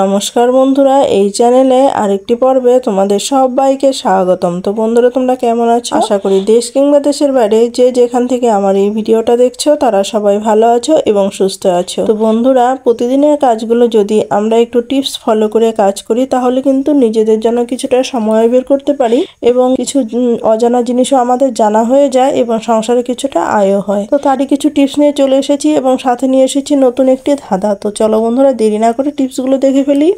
নমস্কার বন্ধুরা এই চ্যানেলে আরেকটি পর্বে তোমাদের সবাইকে স্বাগতম তো বন্ধুরা তোমরা কেমন আছো আশা করি দেশ কিংবা দেশের বাইরে যে যেখান থেকে আমার এই ভিডিওটা দেখছো তারা সবাই ভালো আছো এবং সুস্থ আছো তো বন্ধুরা প্রতিদিনের কাজগুলো যদি আমরা একটু টিপস ফলো করে কাজ করি তাহলে কিন্তু নিজেদের জন্য কিছুটা সময় বের করতে পারি এবং কিছু অজানা জিনিসও আমাদের জানা হয়ে যায় এবং সংসারে কিছুটা আয়ও হয় তো তারই কিছু টিপস নিয়ে চলে এসেছি এবং সাথে নিয়ে এসেছি নতুন একটি ধাঁধা তো চলো বন্ধুরা দেরি না করে টিপসগুলো দেখে বুলি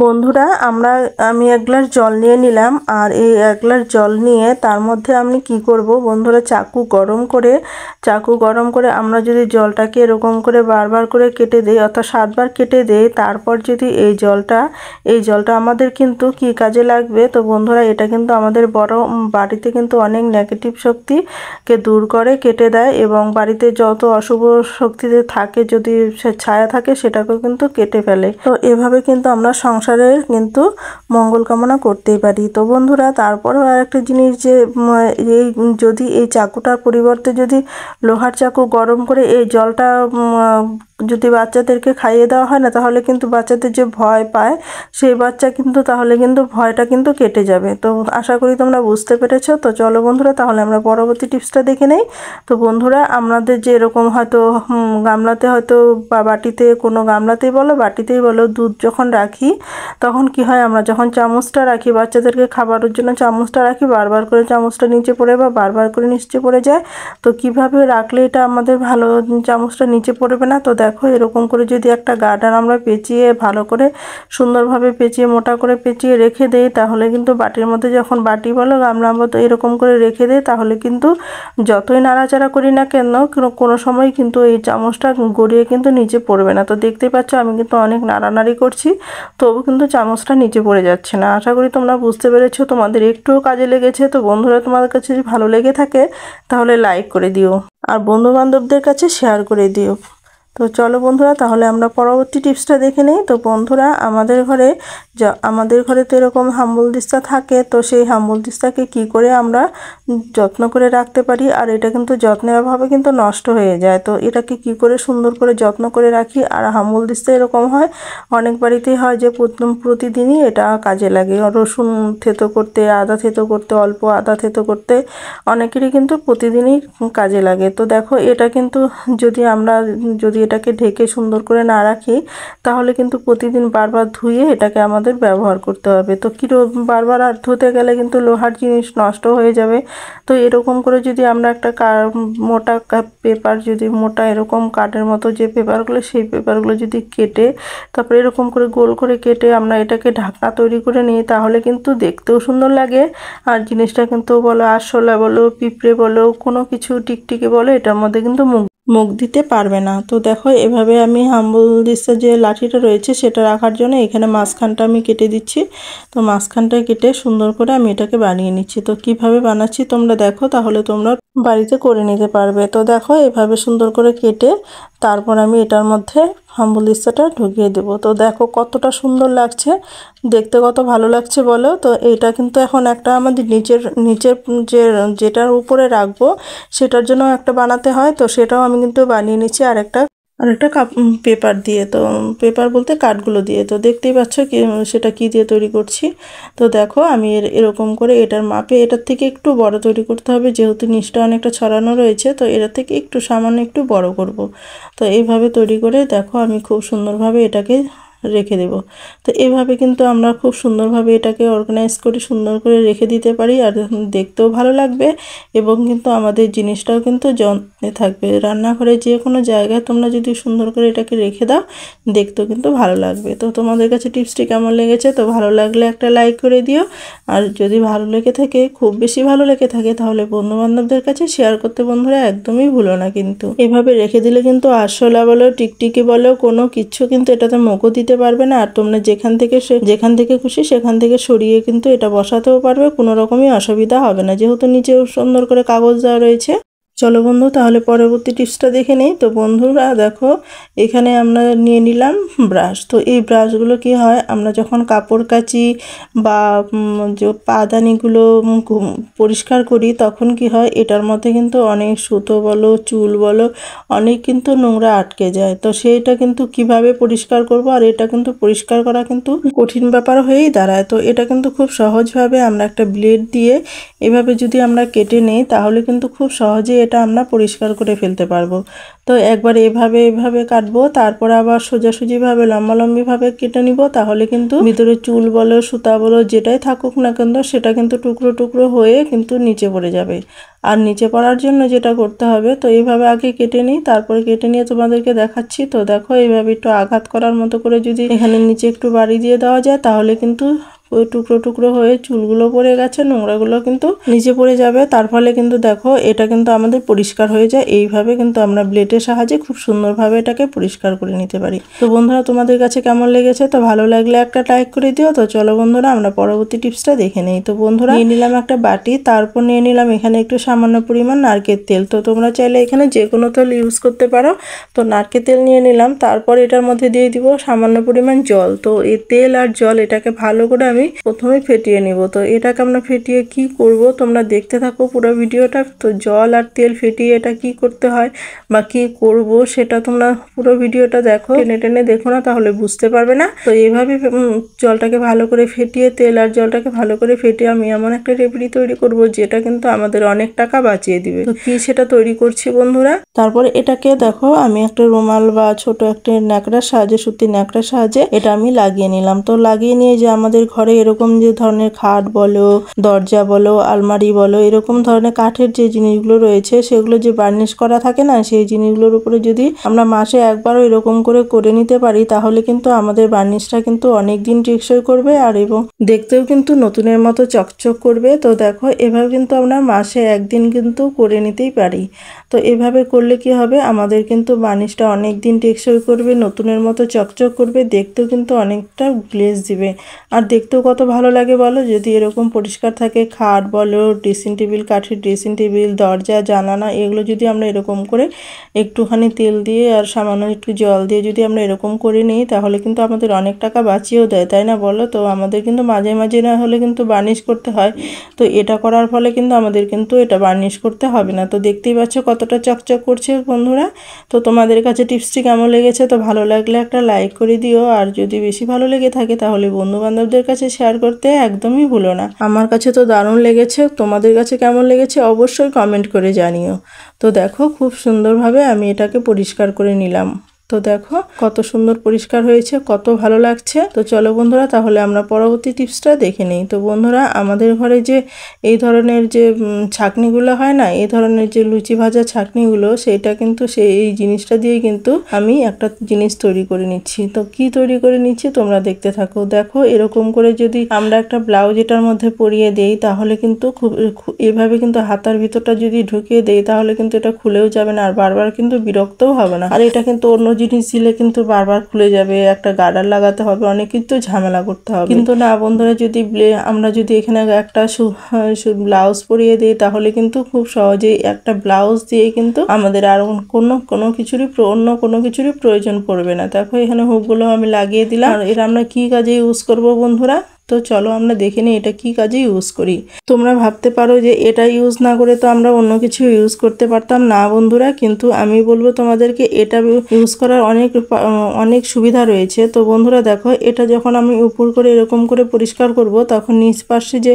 বন্ধুরা আমরা আমি এক গ্লাস জল নিয়ে নিলাম আর এই এক গ্লাস জল নিয়ে তার মধ্যে আমি কি করব বন্ধুরা চাকু গরম করে চাকু গরম করে আমরা যদি জলটাকে এরকম করে বারবার করে কেটে দেই অর্থাৎ সাতবার কেটে দেই তারপর যদি এই জলটা এই জলটা আমাদের কিন্তু কি কাজে লাগবে তো বন্ধুরা এটা কিন্তু আমাদের বড় বাড়িতে কিন্তু অনেক নেগেটিভ শক্তিকে দূর করে কেটে দেয় এবং বাড়িতে যত অশুভ শক্তিতে থাকে যদি ছায়া থাকে সেটাকেও কিন্তু কেটে ফেলে তো এভাবে কিন্তু আমরা সং সংসারের কিন্তু মঙ্গল কামনা করতেই পারি তো বন্ধুরা তারপরেও আর একটা জিনিস যে এই যদি এই চাকুটার পরিবর্তে যদি লোহার চাকু গরম করে এই জলটা যদি বাচ্চাদেরকে খাইয়ে দেওয়া হয় না তাহলে কিন্তু বাচ্চাদের যে ভয় পায় সেই বাচ্চা কিন্তু তাহলে কিন্তু ভয়টা কিন্তু কেটে যাবে তো আশা করি তোমরা বুঝতে পেরেছো তো চলো বন্ধুরা তাহলে আমরা পরবর্তী টিপসটা দেখে নেই তো বন্ধুরা আমাদের যে এরকম হয়তো গামলাতে হয়তো বা বাটিতে কোনো গামলাতেই বলো বাটিতেই বলো দুধ যখন রাখি তখন কি হয় আমরা যখন চামচটা রাখি বাচ্চাদেরকে খাবারের জন্য চামচটা রাখি বারবার করে চামচটা নিচে পড়ে বা বারবার করে নিচে পড়ে যায় তো কিভাবে রাখলে এটা আমাদের ভালো চামচটা নিচে পড়বে না তো দেখ দেখো এরকম করে যদি একটা গার্ডার আমরা পেঁচিয়ে ভালো করে সুন্দরভাবে পেঁচিয়ে মোটা করে পেঁচিয়ে রেখে দেই তাহলে কিন্তু বাটির মধ্যে যখন বাটি বলো গামলা মতো এরকম করে রেখে দেই তাহলে কিন্তু যতই নাড়াচাড়া করি না কেন কোনো সময় কিন্তু এই চামচটা গড়িয়ে কিন্তু নিচে পড়বে না তো দেখতে পাচ্ছ আমি কিন্তু অনেক নাড়ানাড়ি করছি তবু কিন্তু চামচটা নিচে পড়ে যাচ্ছে না আশা করি তোমরা বুঝতে পেরেছো তোমাদের একটুও কাজে লেগেছে তো বন্ধুরা তোমাদের কাছে যদি ভালো লেগে থাকে তাহলে লাইক করে দিও আর বন্ধুবান্ধবদের কাছে শেয়ার করে দিও তো চলো বন্ধুরা তাহলে আমরা পরবর্তী টিপসটা দেখে নিই তো বন্ধুরা আমাদের ঘরে আমাদের ঘরে তো এরকম হাম্বুল দিস্তা থাকে তো সেই হাম্বুল দিস্তাকে কী করে আমরা যত্ন করে রাখতে পারি আর এটা কিন্তু যত্নের অভাবে কিন্তু নষ্ট হয়ে যায় তো এটাকে কি করে সুন্দর করে যত্ন করে রাখি আর হাম্বুল দিস্তা এরকম হয় অনেক বাড়িতেই হয় যে প্রতিদিনই এটা কাজে লাগে রসুন থেতো করতে আদা থেতো করতে অল্প আদা থেতো করতে অনেকেরই কিন্তু প্রতিদিনই কাজে লাগে তো দেখো এটা কিন্তু যদি আমরা যদি এটাকে ঢেকে সুন্দর করে না রাখি তাহলে কিন্তু প্রতিদিন বারবার ধুয়ে এটাকে আমাদের ব্যবহার করতে হবে তো কী বারবার আর ধুতে গেলে কিন্তু লোহার জিনিস নষ্ট হয়ে যাবে তো এরকম করে যদি আমরা একটা মোটা পেপার যদি মোটা এরকম কাঠের মতো যে পেপারগুলো সেই পেপারগুলো যদি কেটে তারপরে এরকম করে গোল করে কেটে আমরা এটাকে ঢাকনা তৈরি করে নিই তাহলে কিন্তু দেখতেও সুন্দর লাগে আর জিনিসটা কিন্তু বলো আরশোলা বলো পিঁপড়ে বলো কোনো কিছু টিকটিকি বলো এটার মধ্যে কিন্তু মুখ মুখ দিতে পারবে না তো দেখো এভাবে আমি হাম্বল দিসের যে লাঠিটা রয়েছে সেটা রাখার জন্য এখানে মাঝখানটা আমি কেটে দিচ্ছি তো মাঝখানটা কেটে সুন্দর করে আমি এটাকে বানিয়ে নিচ্ছি তো কিভাবে বানাচ্ছি তোমরা দেখো তাহলে তোমরা বাড়িতে করে নিতে পারবে তো দেখো এভাবে সুন্দর করে কেটে তারপর আমি এটার মধ্যে হাম্বুলিস্তাটা ঢুকিয়ে দেব তো দেখো কতটা সুন্দর লাগছে দেখতে কত ভালো লাগছে বলো তো এটা কিন্তু এখন একটা আমাদের নিচের নিচের যে যেটার উপরে রাখবো সেটার জন্য একটা বানাতে হয় তো সেটাও আমি কিন্তু বানিয়ে নিচ্ছি আর একটা আর একটা কাপ পেপার দিয়ে তো পেপার বলতে কাঠগুলো দিয়ে তো দেখতেই পাচ্ছ সেটা কি দিয়ে তৈরি করছি তো দেখো আমি এরকম করে এটার মাপে এটার থেকে একটু বড় তৈরি করতে হবে যেহেতু নিচটা অনেকটা ছড়ানো রয়েছে তো এটার থেকে একটু সামান্য একটু বড় করব। তো এইভাবে তৈরি করে দেখো আমি খুব সুন্দরভাবে এটাকে রেখে দেব তো এভাবে কিন্তু আমরা খুব সুন্দরভাবে এটাকে অর্গানাইজ করে সুন্দর করে রেখে দিতে পারি আর দেখতেও ভালো লাগবে এবং কিন্তু আমাদের জিনিসটাও কিন্তু জন্মে থাকবে রান্নাঘরে যে কোনো জায়গায় তোমরা যদি সুন্দর করে এটাকে রেখে দাও দেখতেও কিন্তু ভালো লাগবে তো তোমাদের কাছে টিপসটি কেমন লেগেছে তো ভালো লাগলে একটা লাইক করে দিও আর যদি ভালো লেগে থাকে খুব বেশি ভালো লেগে থাকে তাহলে বন্ধুবান্ধবদের কাছে শেয়ার করতে বন্ধুরা একদমই ভুলো না কিন্তু এভাবে রেখে দিলে কিন্তু আরশোলা বলো টিকটিকি বলো কোনো কিছু কিন্তু এটাতে মোকো দিতে দিতে পারবে না আর তোমরা যেখান থেকে যেখান থেকে খুশি সেখান থেকে সরিয়ে কিন্তু এটা বসাতেও পারবে কোনো রকমই অসুবিধা হবে না যেহেতু নিচেও সুন্দর করে কাগজ দেওয়া রয়েছে চলো বন্ধু তাহলে পরবর্তী টিপসটা দেখে নিই তো বন্ধুরা দেখো এখানে আমরা নিয়ে নিলাম ব্রাশ তো এই ব্রাশগুলো কি হয় আমরা যখন কাপড় কাচি বা যে পাদানিগুলো পরিষ্কার করি তখন কি হয় এটার মধ্যে কিন্তু অনেক সুতো বলো চুল বলো অনেক কিন্তু নোংরা আটকে যায় তো সেইটা কিন্তু কিভাবে পরিষ্কার করব আর এটা কিন্তু পরিষ্কার করা কিন্তু কঠিন ব্যাপার হয়েই দাঁড়ায় তো এটা কিন্তু খুব সহজভাবে আমরা একটা ব্লেড দিয়ে এভাবে যদি আমরা কেটে নিই তাহলে কিন্তু খুব সহজে এটা আমরা পরিষ্কার করে ফেলতে পারবো তো একবার এভাবে এভাবে কাটবো তারপর আবার সোজাসুজিভাবে লম্বালম্বিভাবে কেটে নিব তাহলে কিন্তু ভিতরে চুল বলো সুতা বলো যেটাই থাকুক না কিন্তু সেটা কিন্তু টুকরো টুকরো হয়ে কিন্তু নিচে পড়ে যাবে আর নিচে পড়ার জন্য যেটা করতে হবে তো এভাবে আগে কেটে নিই তারপরে কেটে নিয়ে তোমাদেরকে দেখাচ্ছি তো দেখো এইভাবে একটু আঘাত করার মতো করে যদি এখানে নিচে একটু বাড়ি দিয়ে দেওয়া যায় তাহলে কিন্তু ওই টুকরো টুকরো হয়ে চুলগুলো পড়ে গেছে নোংরাগুলো কিন্তু নিচে পড়ে যাবে তার ফলে কিন্তু দেখো এটা কিন্তু আমাদের পরিষ্কার হয়ে যায় এইভাবে কিন্তু আমরা ব্লেডের সাহায্যে খুব সুন্দরভাবে এটাকে পরিষ্কার করে নিতে পারি তো বন্ধুরা তোমাদের কাছে কেমন লেগেছে তো ভালো লাগলে একটা লাইক করে দিও তো চলো বন্ধুরা আমরা পরবর্তী টিপসটা দেখে নিই তো বন্ধুরা নিয়ে নিলাম একটা বাটি তারপর নিয়ে নিলাম এখানে একটু সামান্য পরিমাণ নারকেল তেল তো তোমরা চাইলে এখানে যে কোনো তেল ইউজ করতে পারো তো নারকেল তেল নিয়ে নিলাম তারপর এটার মধ্যে দিয়ে দিব সামান্য পরিমাণ জল তো এই তেল আর জল এটাকে ভালো করে আমি আমি প্রথমে ফেটিয়ে নিব তো এটাকে আমরা ফেটিয়ে কি করব তোমরা দেখতে থাকো পুরো ভিডিওটা তো জল আর তেল ফেটিয়ে এটা কি করতে হয় বা কি করব সেটা তোমরা পুরো ভিডিওটা দেখো টেনে টেনে দেখো না তাহলে বুঝতে পারবে না তো এইভাবে জলটাকে ভালো করে ফেটিয়ে তেল আর জলটাকে ভালো করে ফেটিয়ে আমি এমন একটা রেপিডি তৈরি করব যেটা কিন্তু আমাদের অনেক টাকা বাঁচিয়ে দিবে তো কি সেটা তৈরি করছি বন্ধুরা তারপরে এটাকে দেখো আমি একটা রুমাল বা ছোট একটা ন্যাকড়ার সাহায্যে সত্যি ন্যাকড়ার সাহায্যে এটা আমি লাগিয়ে নিলাম তো লাগিয়ে নিয়ে যে আমাদের ঘরে ঘরে এরকম যে ধরনের খাট বলো দরজা বলো আলমারি বলো এরকম ধরনের কাঠের যে জিনিসগুলো রয়েছে সেগুলো যে বার্নিশ করা থাকে না সেই জিনিসগুলোর উপরে যদি আমরা মাসে একবারও এরকম করে করে নিতে পারি তাহলে কিন্তু আমাদের বার্নিশটা কিন্তু অনেক দিন টেকসই করবে আর এবং দেখতেও কিন্তু নতুনের মতো চকচক করবে তো দেখো এভাবে কিন্তু আমরা মাসে একদিন কিন্তু করে নিতেই পারি তো এভাবে করলে কি হবে আমাদের কিন্তু বার্নিশটা অনেক দিন টেকসই করবে নতুনের মতো চকচক করবে দেখতেও কিন্তু অনেকটা গ্লেজ দিবে আর দেখতেও কত ভালো লাগে বলো যদি এরকম পরিষ্কার থাকে খাট বলো ড্রেসিং টেবিল কাঠের ড্রেসিং টেবিল দরজা জানানা এগুলো যদি আমরা এরকম করে একটুখানি তেল দিয়ে আর সামান্য একটু জল দিয়ে যদি আমরা এরকম করে নিই তাহলে কিন্তু আমাদের অনেক টাকা বাঁচিয়েও দেয় তাই না বলো তো আমাদের কিন্তু মাঝে মাঝে না হলে কিন্তু বার্নিশ করতে হয় তো এটা করার ফলে কিন্তু আমাদের কিন্তু এটা বার্নিশ করতে হবে না তো দেখতেই পাচ্ছ কতটা চকচক করছে বন্ধুরা তো তোমাদের কাছে টিপসটি কেমন লেগেছে তো ভালো লাগলে একটা লাইক করে দিও আর যদি বেশি ভালো লেগে থাকে তাহলে বন্ধুবান্ধবদের কাছে কাছে শেয়ার করতে একদমই ভুলো না আমার কাছে তো দারুণ লেগেছে তোমাদের কাছে কেমন লেগেছে অবশ্যই কমেন্ট করে জানিও তো দেখো খুব সুন্দরভাবে আমি এটাকে পরিষ্কার করে নিলাম তো দেখো কত সুন্দর পরিষ্কার হয়েছে কত ভালো লাগছে তো চলো বন্ধুরা তাহলে আমরা পরবর্তী টিপসটা দেখে নিই তো বন্ধুরা আমাদের ঘরে যে এই ধরনের যে ছাকনিগুলো হয় না এই ধরনের যে লুচি ভাজা ছাকনিগুলো সেটা কিন্তু সেই এই জিনিসটা দিয়ে কিন্তু আমি একটা জিনিস তৈরি করে নিচ্ছি তো কি তৈরি করে নিচ্ছি তোমরা দেখতে থাকো দেখো এরকম করে যদি আমরা একটা ব্লাউজ এটার মধ্যে পরিয়ে দেই তাহলে কিন্তু খুব এভাবে কিন্তু হাতার ভিতরটা যদি ঢুকিয়ে দেই তাহলে কিন্তু এটা খুলেও যাবে না আর বারবার কিন্তু বিরক্তও হবে না আর এটা কিন্তু অন্য জিনিস দিলে কিন্তু বারবার খুলে যাবে একটা গার্ডার লাগাতে হবে অনেক কিন্তু ঝামেলা করতে হবে কিন্তু না বন্ধুরা যদি আমরা যদি এখানে একটা ব্লাউজ পরিয়ে দিই তাহলে কিন্তু খুব সহজেই একটা ব্লাউজ দিয়ে কিন্তু আমাদের আর কোনো কোনো কিছুরই অন্য কোনো কিছুরই প্রয়োজন পড়বে না দেখো এখানে হুকগুলো আমি লাগিয়ে দিলাম আর এটা আমরা কি কাজে ইউজ করব বন্ধুরা তো চলো আমরা দেখে নিই এটা কি কাজে ইউজ করি তোমরা ভাবতে পারো যে এটা ইউজ না করে তো আমরা অন্য কিছু ইউজ করতে পারতাম না বন্ধুরা কিন্তু আমি বলবো তোমাদেরকে এটা ইউজ করার অনেক অনেক সুবিধা রয়েছে তো বন্ধুরা দেখো এটা যখন আমি উপর করে এরকম করে পরিষ্কার করব তখন নিচ পাশে যে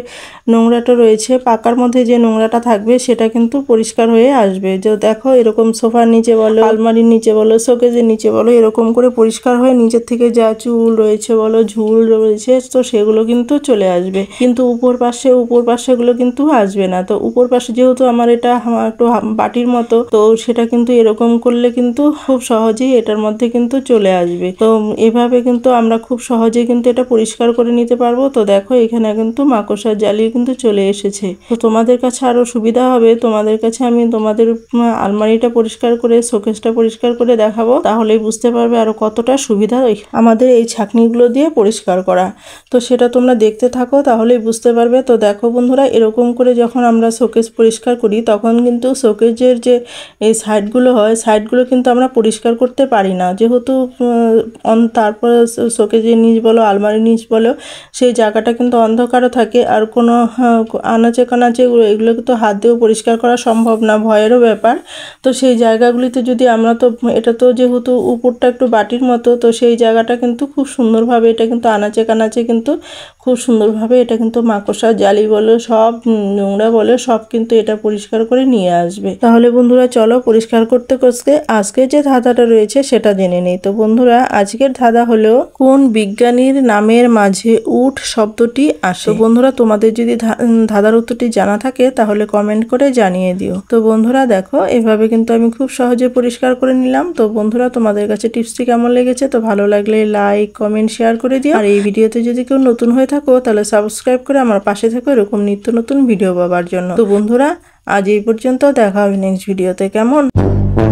নোংরাটা রয়েছে পাকার মধ্যে যে নোংরাটা থাকবে সেটা কিন্তু পরিষ্কার হয়ে আসবে যে দেখো এরকম সোফার নিচে বলো আলমারির নিচে বলো শোকেজের নিচে বলো এরকম করে পরিষ্কার হয়ে নিচের থেকে যা চুল রয়েছে বলো ঝুল রয়েছে তো সেগুলো কিন্তু চলে আসবে কিন্তু উপর পাশে উপর পাশেগুলো কিন্তু আসবে না তো উপর পাশে যেহেতু আমার এটা একটু বাটির মতো তো সেটা কিন্তু এরকম করলে কিন্তু খুব সহজেই এটার মধ্যে কিন্তু চলে আসবে তো এভাবে কিন্তু আমরা খুব সহজে কিন্তু এটা পরিষ্কার করে নিতে পারবো তো দেখো এখানে কিন্তু মাকড়সার জ্বালিয়ে কিন্তু চলে এসেছে তো তোমাদের কাছে আরও সুবিধা হবে তোমাদের কাছে আমি তোমাদের আলমারিটা পরিষ্কার করে শোকেসটা পরিষ্কার করে দেখাবো তাহলে বুঝতে পারবে আরও কতটা সুবিধা আমাদের এই ছাকনিগুলো দিয়ে পরিষ্কার করা তো সেটা তোমরা দেখতে থাকো তাহলেই বুঝতে পারবে তো দেখো বন্ধুরা এরকম করে যখন আমরা শোকেস পরিষ্কার করি তখন কিন্তু শোকেজের যে এই সাইডগুলো হয় সাইডগুলো কিন্তু আমরা পরিষ্কার করতে পারি না যেহেতু তারপর শোকেজের নিচ বলো আলমারি নিচ বলো সেই জায়গাটা কিন্তু অন্ধকারও থাকে আর কোনো হ্যাঁ, আনাচে কানাচে এগুলো তো হাত দিয়েও পরিষ্কার করা সম্ভব না ভয়েরও ব্যাপার তো সেই জায়গাগুলিতে যদি আমরা তো এটা তো যেহেতু উপরটা একটু বাটির মতো তো সেই জায়গাটা কিন্তু খুব সুন্দরভাবে এটা কিন্তু আনাচে কানাচে কিন্তু খুব সুন্দরভাবে এটা কিন্তু মাকড়সা জালি বলো সব নোংরা বলো সব কিন্তু এটা পরিষ্কার করে নিয়ে আসবে তাহলে বন্ধুরা চলো পরিষ্কার করতে করতে আজকে যে ধাঁধাটা রয়েছে সেটা জেনে নেই তো বন্ধুরা আজকের ধাঁধা হলো কোন বিজ্ঞানীর নামের মাঝে উঠ শব্দটি আসে বন্ধুরা তোমাদের যদি ধাঁধার উত্তরটি জানা থাকে তাহলে কমেন্ট করে জানিয়ে দিও তো বন্ধুরা দেখো এভাবে কিন্তু আমি খুব সহজে পরিষ্কার করে নিলাম তো বন্ধুরা তোমাদের কাছে টিপসটি কেমন লেগেছে তো ভালো লাগলে লাইক কমেন্ট শেয়ার করে দিও আর এই ভিডিওতে যদি কেউ নতুন হয়ে থাকো তাহলে সাবস্ক্রাইব করে আমার পাশে থাকো এরকম নিত্য নতুন ভিডিও পাবার জন্য তো বন্ধুরা আজ এই পর্যন্ত দেখা হবে নেক্সট ভিডিওতে কেমন